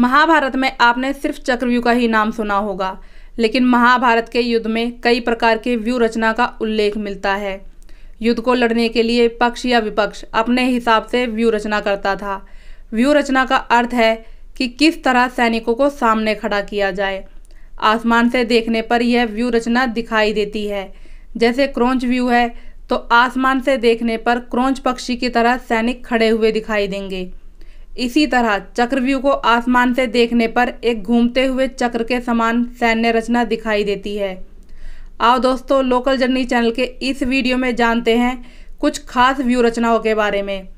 महाभारत में आपने सिर्फ चक्रव्यूह का ही नाम सुना होगा लेकिन महाभारत के युद्ध में कई प्रकार के व्यू रचना का उल्लेख मिलता है युद्ध को लड़ने के लिए पक्ष या विपक्ष अपने हिसाब से व्यू रचना करता था व्यू रचना का अर्थ है कि किस तरह सैनिकों को सामने खड़ा किया जाए आसमान से देखने पर यह व्यू रचना दिखाई देती है जैसे क्रोंच व्यू है तो आसमान से देखने पर क्रोंच पक्षी की तरह सैनिक खड़े हुए दिखाई देंगे इसी तरह चक्रव्यूह को आसमान से देखने पर एक घूमते हुए चक्र के समान सैन्य रचना दिखाई देती है आओ दोस्तों लोकल जर्नी चैनल के इस वीडियो में जानते हैं कुछ खास व्यू रचनाओं के बारे में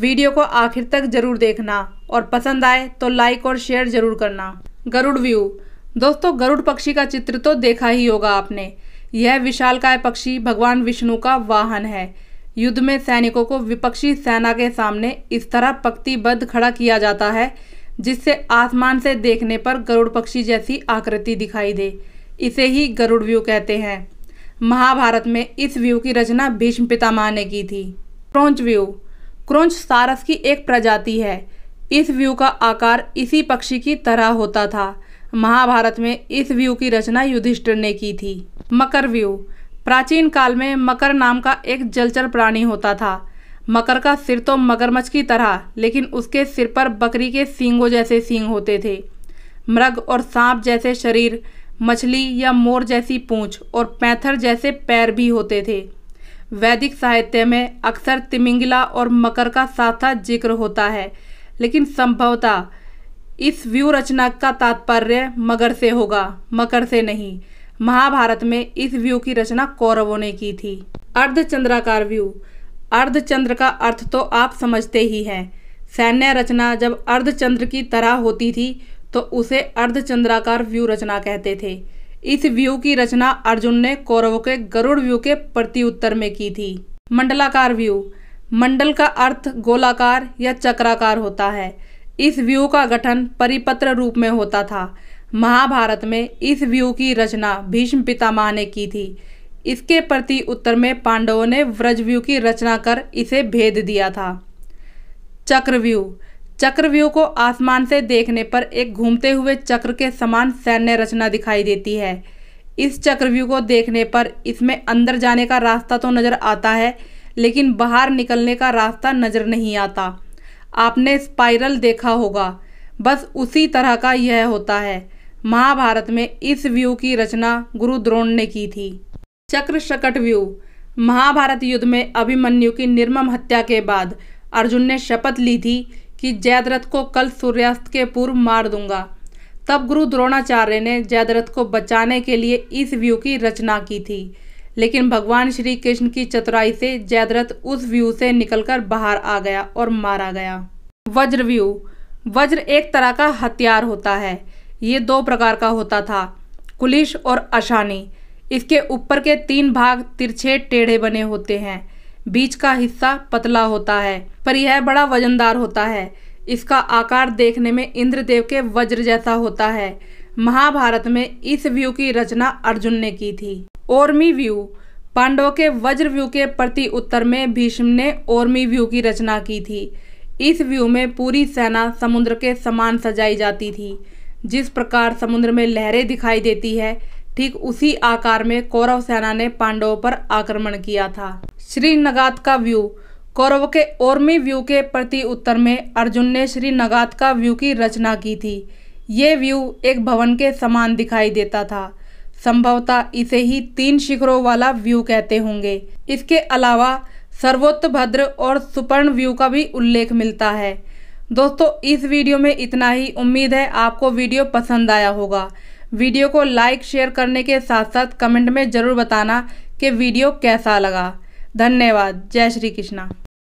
वीडियो को आखिर तक जरूर देखना और पसंद आए तो लाइक और शेयर जरूर करना गरुड़ व्यू दोस्तों गरुड़ पक्षी का चित्र तो देखा ही होगा आपने यह विशालकाय पक्षी भगवान विष्णु का वाहन है युद्ध में सैनिकों को विपक्षी सेना के सामने इस तरह पक्तिबद्ध खड़ा किया जाता है जिससे आसमान से देखने पर गरुड़ पक्षी जैसी आकृति दिखाई दे इसे ही गरुड़ व्यू कहते हैं महाभारत में इस व्यू की रचना भीष्म पितामह ने की थी क्रोंच व्यू क्रोंच सारस की एक प्रजाति है इस व्यू का आकार इसी पक्षी की तरह होता था महाभारत में इस व्यू की रचना युधिष्ठिर ने की थी मकर व्यू प्राचीन काल में मकर नाम का एक जलचर प्राणी होता था मकर का सिर तो मगरमच्छ की तरह लेकिन उसके सिर पर बकरी के सींगों जैसे सींग होते थे मृग और सांप जैसे शरीर मछली या मोर जैसी पूंछ और पैंथर जैसे पैर भी होते थे वैदिक साहित्य में अक्सर तिमिंगला और मकर का साथा जिक्र होता है लेकिन संभवतः इस व्यू रचना का तात्पर्य मगर से होगा मकर से नहीं महाभारत में इस व्यू की रचना कौरवों ने की थी अर्धचंद्राकार व्यू अर्धचंद्र का अर्थ तो आप समझते ही हैं सैन्य रचना जब अर्धचंद्र की तरह होती थी तो उसे अर्धचंद्राकार व्यू रचना कहते थे इस व्यू की रचना अर्जुन ने कौरवों के गरुड़ व्यू के प्रति उत्तर में की थी मंडलाकार व्यू मंडल का अर्थ गोलाकार या चक्राकार होता है इस व्यू का गठन परिपत्र रूप में होता था महाभारत में इस व्यू की रचना भीष्म पितामह ने की थी इसके प्रति उत्तर में पांडवों ने व्रज व्यू की रचना कर इसे भेद दिया था चक्रव्यू चक्रव्यू को आसमान से देखने पर एक घूमते हुए चक्र के समान सैन्य रचना दिखाई देती है इस चक्रव्यू को देखने पर इसमें अंदर जाने का रास्ता तो नज़र आता है लेकिन बाहर निकलने का रास्ता नज़र नहीं आता आपने स्पाइरल देखा होगा बस उसी तरह का यह होता है महाभारत में इस व्यू की रचना गुरु द्रोण ने की थी चक्र शकट व्यू महाभारत युद्ध में अभिमन्यु की निर्मम हत्या के बाद अर्जुन ने शपथ ली थी कि जयद्रथ को कल सूर्यास्त के पूर्व मार दूंगा तब गुरु द्रोणाचार्य ने जयद्रथ को बचाने के लिए इस व्यू की रचना की थी लेकिन भगवान श्री कृष्ण की चतुराई से जयद्रथ उस व्यू से निकलकर बाहर आ गया और मारा गया वज्र व्यू वज्र एक तरह का हथियार होता है ये दो प्रकार का होता था कुलिश और अशानी इसके ऊपर के तीन भाग तिरछे टेढ़े बने होते हैं बीच का हिस्सा पतला होता है पर यह बड़ा वजनदार होता है इसका आकार देखने में इंद्रदेव के वज्र जैसा होता है महाभारत में इस व्यू की रचना अर्जुन ने की थी ओर्मी व्यू पांडवों के वज्र व्यू के प्रति उत्तर में भीष्म ने ओर्मी व्यू की रचना की थी इस व्यू में पूरी सेना समुद्र के समान सजाई जाती थी जिस प्रकार समुद्र में लहरें दिखाई देती है ठीक उसी आकार में कौरव सेना ने पांडवों पर आक्रमण किया था श्री नगात का व्यू कौरव के और्मी व्यू के प्रति उत्तर में अर्जुन ने श्री नगात का व्यू की रचना की थी ये व्यू एक भवन के समान दिखाई देता था संभवतः इसे ही तीन शिखरों वाला व्यू कहते होंगे इसके अलावा सर्वोत्तभद्र और सुपर्ण व्यू का भी उल्लेख मिलता है दोस्तों इस वीडियो में इतना ही उम्मीद है आपको वीडियो पसंद आया होगा वीडियो को लाइक शेयर करने के साथ साथ कमेंट में ज़रूर बताना कि वीडियो कैसा लगा धन्यवाद जय श्री कृष्णा